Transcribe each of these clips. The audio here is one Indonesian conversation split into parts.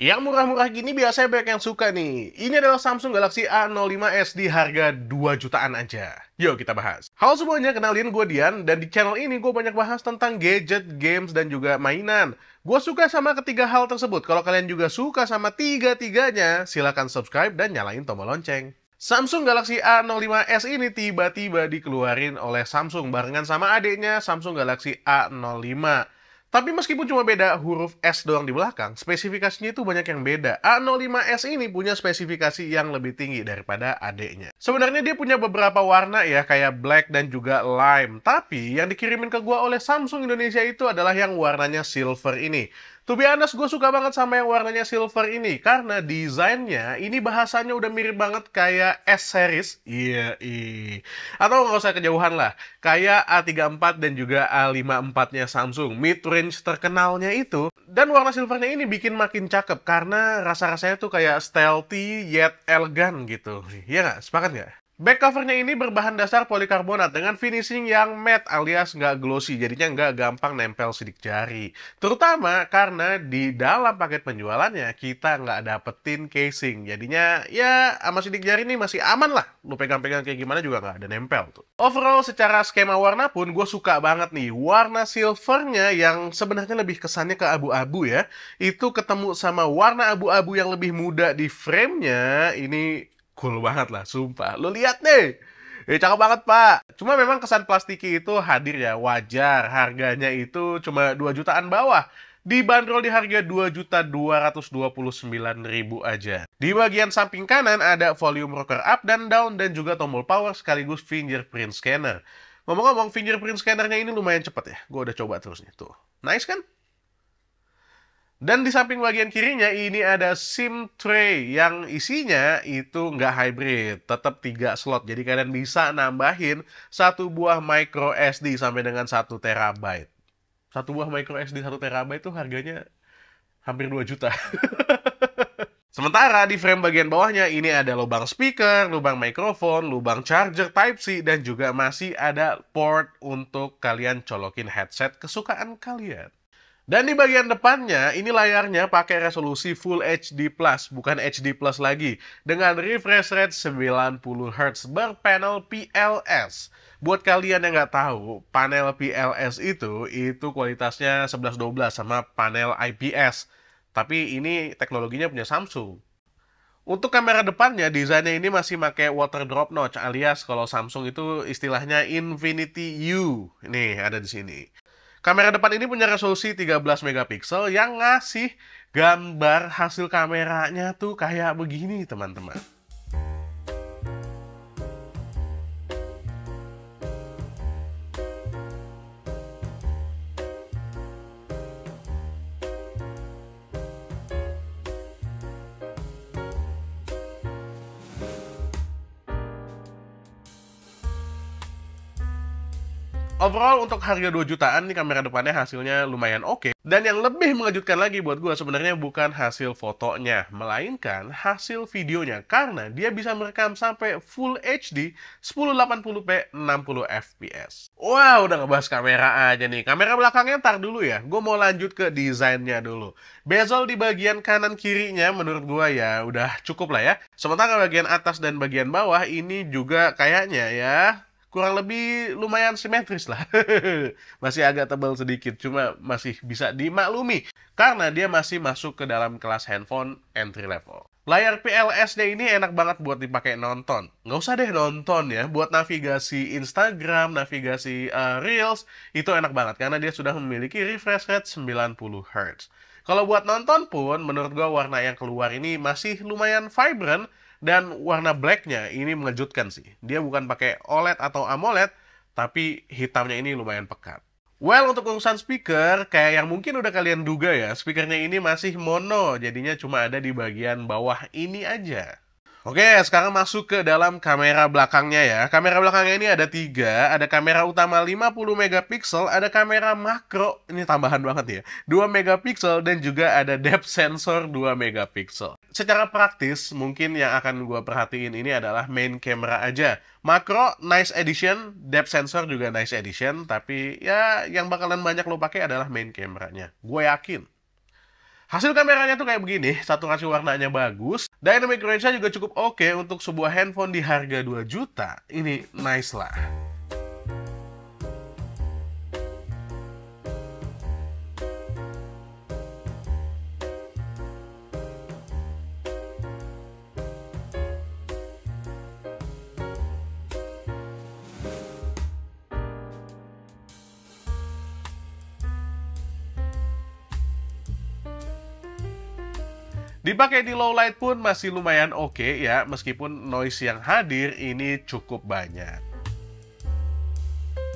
Yang murah-murah gini biasanya banyak yang suka nih. Ini adalah Samsung Galaxy A05s di harga 2 jutaan aja. Yuk kita bahas. Halo semuanya, kenalin gue Dian, dan di channel ini gue banyak bahas tentang gadget, games, dan juga mainan. Gue suka sama ketiga hal tersebut. Kalau kalian juga suka sama tiga-tiganya, silahkan subscribe dan nyalain tombol lonceng. Samsung Galaxy A05s ini tiba-tiba dikeluarin oleh Samsung barengan sama adiknya Samsung Galaxy A05. Tapi meskipun cuma beda huruf S doang di belakang, spesifikasinya itu banyak yang beda. A05S ini punya spesifikasi yang lebih tinggi daripada adeknya. Sebenarnya dia punya beberapa warna ya, kayak black dan juga lime. Tapi yang dikirimin ke gua oleh Samsung Indonesia itu adalah yang warnanya silver ini. To be honest, gue suka banget sama yang warnanya silver ini karena desainnya ini bahasanya udah mirip banget kayak S series. Iya, yeah, yeah. atau nggak usah kejauhan lah kayak A34 dan juga A54-nya Samsung. Mid-range terkenalnya itu. Dan warna silvernya ini bikin makin cakep karena rasa-rasanya tuh kayak stealthy yet elegan gitu. Iya nggak? Sepakat nggak? Back covernya ini berbahan dasar polikarbonat dengan finishing yang matte alias nggak glossy, jadinya nggak gampang nempel sidik jari. Terutama karena di dalam paket penjualannya kita nggak dapetin casing, jadinya ya sama sidik jari ini masih aman lah. Lu pegang-pegang kayak gimana juga nggak ada nempel tuh. Overall secara skema warna pun gue suka banget nih. Warna silvernya yang sebenarnya lebih kesannya ke abu-abu ya, itu ketemu sama warna abu-abu yang lebih muda di framenya, ini cool banget lah, sumpah. Lu lihat nih. Eh, cakep banget, Pak. Cuma memang kesan plastiki itu hadir ya, wajar. Harganya itu cuma 2 jutaan bawah dibanderol di harga 2.229.000 aja. Di bagian samping kanan ada volume rocker up dan down dan juga tombol power sekaligus fingerprint scanner. Ngomong-ngomong, fingerprint scannernya ini lumayan cepet ya. Gue udah coba terus nih, tuh. Nice kan? Dan di samping bagian kirinya ini ada SIM tray yang isinya itu nggak hybrid, tetap tiga slot. Jadi kalian bisa nambahin satu buah micro SD sampai dengan satu terabyte. Satu buah micro SD satu terabyte itu harganya hampir 2 juta. Sementara di frame bagian bawahnya ini ada lubang speaker, lubang mikrofon, lubang charger Type-C, dan juga masih ada port untuk kalian colokin headset kesukaan kalian. Dan di bagian depannya, ini layarnya pakai resolusi Full HD+, Plus bukan HD+, Plus lagi. Dengan refresh rate 90Hz berpanel PLS. Buat kalian yang nggak tahu, panel PLS itu, itu kualitasnya 11-12 sama panel IPS. Tapi ini teknologinya punya Samsung. Untuk kamera depannya, desainnya ini masih pakai water drop notch alias kalau Samsung itu istilahnya Infinity U. Nih, ada di sini. Kamera depan ini punya resolusi 13 megapiksel yang ngasih gambar hasil kameranya tuh kayak begini, teman-teman. Overall untuk harga 2 jutaan nih kamera depannya hasilnya lumayan oke. Okay. Dan yang lebih mengejutkan lagi buat gue sebenarnya bukan hasil fotonya, melainkan hasil videonya karena dia bisa merekam sampai full HD 1080p 60 fps. wow, udah ngebahas kamera aja nih. Kamera belakangnya ntar dulu ya. Gue mau lanjut ke desainnya dulu. Bezel di bagian kanan kirinya menurut gue ya udah cukup lah ya. Sementara bagian atas dan bagian bawah ini juga kayaknya ya kurang lebih lumayan simetris lah. masih agak tebal sedikit, cuma masih bisa dimaklumi karena dia masih masuk ke dalam kelas handphone entry level. Layar PLS-nya ini enak banget buat dipakai nonton. Nggak usah deh nonton ya, buat navigasi Instagram, navigasi uh, Reels, itu enak banget karena dia sudah memiliki refresh rate 90Hz. Kalau buat nonton pun, menurut gue warna yang keluar ini masih lumayan vibrant, dan warna blacknya ini mengejutkan sih. Dia bukan pakai OLED atau AMOLED, tapi hitamnya ini lumayan pekat. Well, untuk urusan speaker, kayak yang mungkin udah kalian duga ya, speakernya ini masih mono, jadinya cuma ada di bagian bawah ini aja. Oke, sekarang masuk ke dalam kamera belakangnya ya. Kamera belakangnya ini ada tiga, ada kamera utama 50 megapiksel, ada kamera makro, ini tambahan banget ya, 2 megapiksel, dan juga ada depth sensor 2 megapiksel secara praktis mungkin yang akan gue perhatiin ini adalah main camera aja. Makro nice edition, depth sensor juga nice edition, tapi ya yang bakalan banyak lo pakai adalah main kameranya. Gue yakin. Hasil kameranya tuh kayak begini, satu kasih warnanya bagus, dynamic range-nya juga cukup oke okay untuk sebuah handphone di harga 2 juta. Ini nice lah. Dipakai di low light pun masih lumayan oke okay ya, meskipun noise yang hadir ini cukup banyak.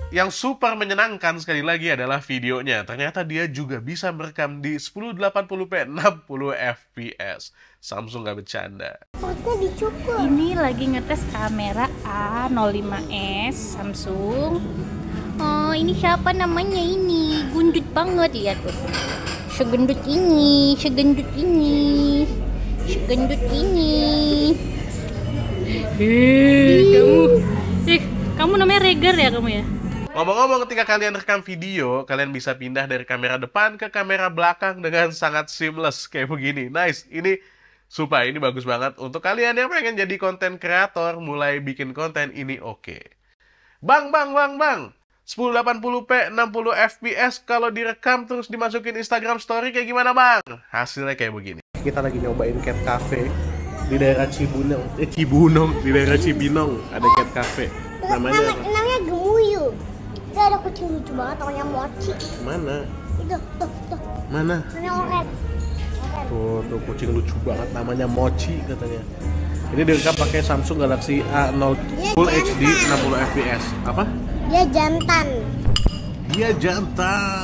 Yang super menyenangkan sekali lagi adalah videonya. Ternyata dia juga bisa merekam di 1080p 60 fps. Samsung nggak bercanda. Ini lagi ngetes kamera A05s Samsung. Oh, ini siapa namanya ini? Gundut banget lihat tuh segendut ini segendut ini segendut ini eh kamu eh kamu namanya Regar ya kamu ya Ngomong-ngomong ketika kalian rekam video, kalian bisa pindah dari kamera depan ke kamera belakang dengan sangat seamless kayak begini. Nice. Ini supaya ini bagus banget untuk kalian yang pengen jadi konten kreator, mulai bikin konten ini oke. Okay. Bang, bang, bang, bang. 1080p 60 fps kalau direkam terus dimasukin Instagram story kayak gimana bang hasilnya kayak begini kita lagi nyobain cat cafe di daerah Cibunong eh Cibunong di daerah Cibinong ada cat cafe namanya Nama, namanya Gemuyu itu ada kucing lucu banget namanya mochi mana itu tuh tuh mana Mana oren tuh tuh kucing lucu banget namanya mochi katanya ini direkam pakai Samsung Galaxy A0 iya, Full HD 60 fps apa dia jantan. Dia jantan.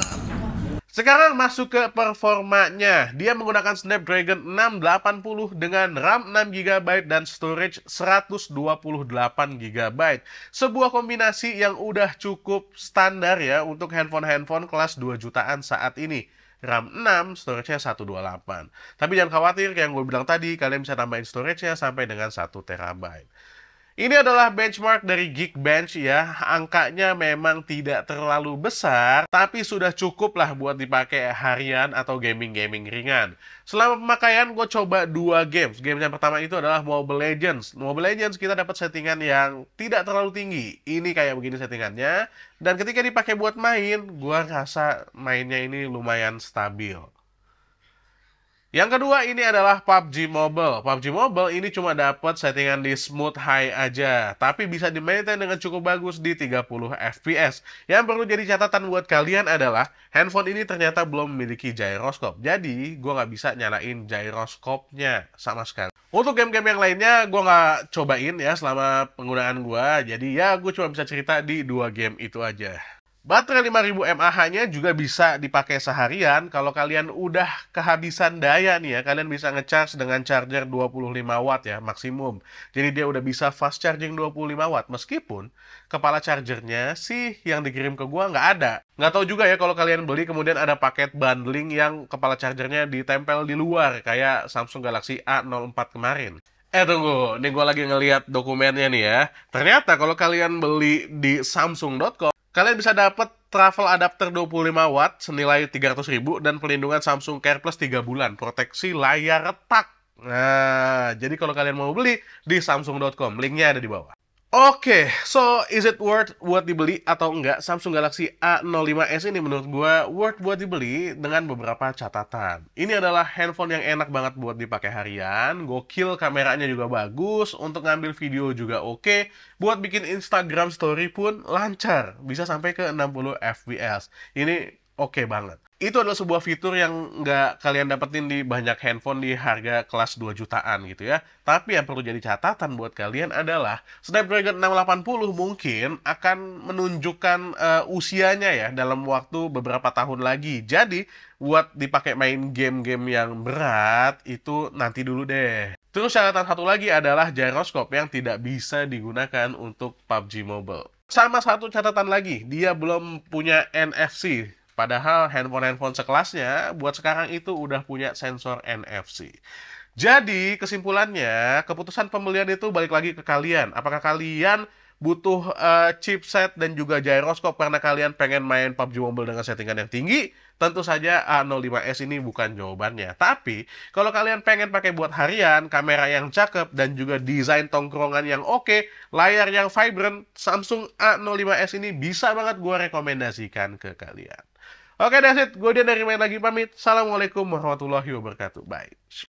Sekarang masuk ke performanya. Dia menggunakan Snapdragon 680 dengan RAM 6GB dan storage 128GB. Sebuah kombinasi yang udah cukup standar ya untuk handphone-handphone kelas 2 jutaan saat ini. RAM 6, storage-nya 128. Tapi jangan khawatir, kayak yang gue bilang tadi, kalian bisa tambahin storage-nya sampai dengan 1TB. Ini adalah benchmark dari Geekbench ya. Angkanya memang tidak terlalu besar, tapi sudah cukup lah buat dipakai harian atau gaming-gaming ringan. Selama pemakaian, gue coba dua games. Game yang pertama itu adalah Mobile Legends. Mobile Legends kita dapat settingan yang tidak terlalu tinggi. Ini kayak begini settingannya. Dan ketika dipakai buat main, gue rasa mainnya ini lumayan stabil. Yang kedua ini adalah PUBG Mobile. PUBG Mobile ini cuma dapat settingan di smooth high aja, tapi bisa dimainkan dengan cukup bagus di 30 fps. Yang perlu jadi catatan buat kalian adalah handphone ini ternyata belum memiliki gyroscope, jadi gue nggak bisa nyalain gyroscope-nya sama sekali. Untuk game-game yang lainnya gue nggak cobain ya selama penggunaan gue, jadi ya gue cuma bisa cerita di dua game itu aja. Baterai 5000 mAh-nya juga bisa dipakai seharian. Kalau kalian udah kehabisan daya nih ya, kalian bisa ngecharge dengan charger 25 watt ya maksimum. Jadi dia udah bisa fast charging 25 watt meskipun kepala chargernya sih yang dikirim ke gua nggak ada. Nggak tahu juga ya kalau kalian beli kemudian ada paket bundling yang kepala chargernya ditempel di luar kayak Samsung Galaxy A04 kemarin. Eh tunggu, ini gua lagi ngeliat dokumennya nih ya. Ternyata kalau kalian beli di samsung.com, Kalian bisa dapat travel adapter 25 watt senilai 300 ribu dan pelindungan Samsung Care Plus 3 bulan. Proteksi layar retak. Nah, jadi kalau kalian mau beli di samsung.com, linknya ada di bawah. Oke, okay, so is it worth buat dibeli atau enggak? Samsung Galaxy A05s ini menurut gua worth buat dibeli dengan beberapa catatan. Ini adalah handphone yang enak banget buat dipakai harian, gokil kameranya juga bagus, untuk ngambil video juga oke, okay. buat bikin Instagram story pun lancar, bisa sampai ke 60 fps. Ini oke okay banget. Itu adalah sebuah fitur yang nggak kalian dapetin di banyak handphone di harga kelas 2 jutaan gitu ya. Tapi yang perlu jadi catatan buat kalian adalah Snapdragon 680 mungkin akan menunjukkan uh, usianya ya dalam waktu beberapa tahun lagi. Jadi buat dipakai main game-game yang berat itu nanti dulu deh. Terus catatan satu lagi adalah gyroscope yang tidak bisa digunakan untuk PUBG Mobile. Sama satu catatan lagi, dia belum punya NFC Padahal handphone-handphone sekelasnya buat sekarang itu udah punya sensor NFC. Jadi kesimpulannya keputusan pembelian itu balik lagi ke kalian. Apakah kalian butuh uh, chipset dan juga gyroscope karena kalian pengen main PUBG Mobile dengan settingan yang tinggi, tentu saja A05s ini bukan jawabannya. Tapi, kalau kalian pengen pakai buat harian, kamera yang cakep, dan juga desain tongkrongan yang oke, layar yang vibrant, Samsung A05s ini bisa banget gue rekomendasikan ke kalian. Oke, that's it. Gue dia dari main lagi pamit. Assalamualaikum warahmatullahi wabarakatuh. Bye.